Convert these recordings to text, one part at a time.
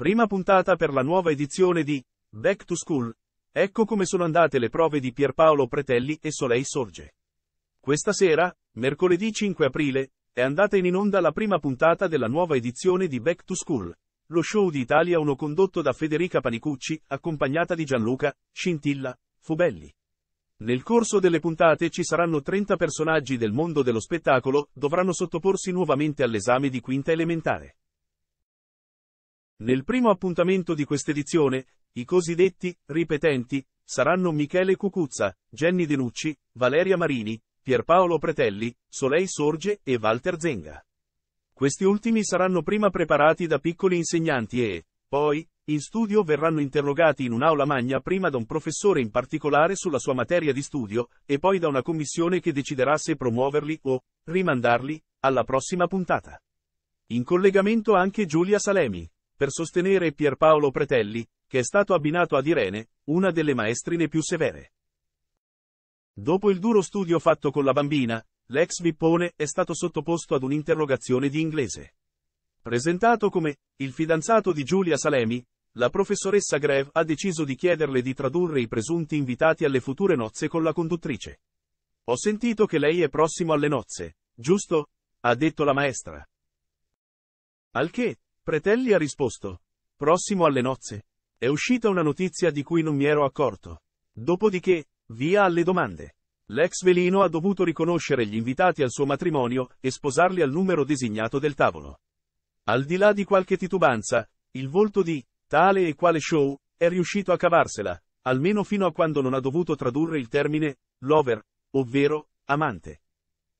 Prima puntata per la nuova edizione di Back to School. Ecco come sono andate le prove di Pierpaolo Pretelli e Solei Sorge. Questa sera, mercoledì 5 aprile, è andata in onda la prima puntata della nuova edizione di Back to School, lo show di Italia 1 condotto da Federica Panicucci, accompagnata di Gianluca, Scintilla, Fubelli. Nel corso delle puntate ci saranno 30 personaggi del mondo dello spettacolo, dovranno sottoporsi nuovamente all'esame di quinta elementare. Nel primo appuntamento di questa edizione, i cosiddetti ripetenti saranno Michele Cucuzza, Jenny De Nucci, Valeria Marini, Pierpaolo Pretelli, Solei Sorge e Walter Zenga. Questi ultimi saranno prima preparati da piccoli insegnanti e, poi, in studio verranno interrogati in un'aula magna prima da un professore in particolare sulla sua materia di studio, e poi da una commissione che deciderà se promuoverli o rimandarli alla prossima puntata. In collegamento anche Giulia Salemi per sostenere Pierpaolo Pretelli, che è stato abbinato ad Irene, una delle maestrine più severe. Dopo il duro studio fatto con la bambina, l'ex Vippone è stato sottoposto ad un'interrogazione di inglese. Presentato come il fidanzato di Giulia Salemi, la professoressa Greve ha deciso di chiederle di tradurre i presunti invitati alle future nozze con la conduttrice. Ho sentito che lei è prossimo alle nozze, giusto? ha detto la maestra. Al che, Pretelli ha risposto. Prossimo alle nozze. È uscita una notizia di cui non mi ero accorto. Dopodiché, via alle domande. L'ex velino ha dovuto riconoscere gli invitati al suo matrimonio e sposarli al numero designato del tavolo. Al di là di qualche titubanza, il volto di tale e quale show è riuscito a cavarsela, almeno fino a quando non ha dovuto tradurre il termine lover, ovvero amante.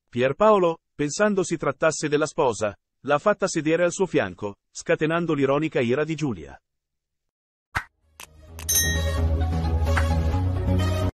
Pierpaolo, pensando si trattasse della sposa, L'ha fatta sedere al suo fianco, scatenando l'ironica ira di Giulia.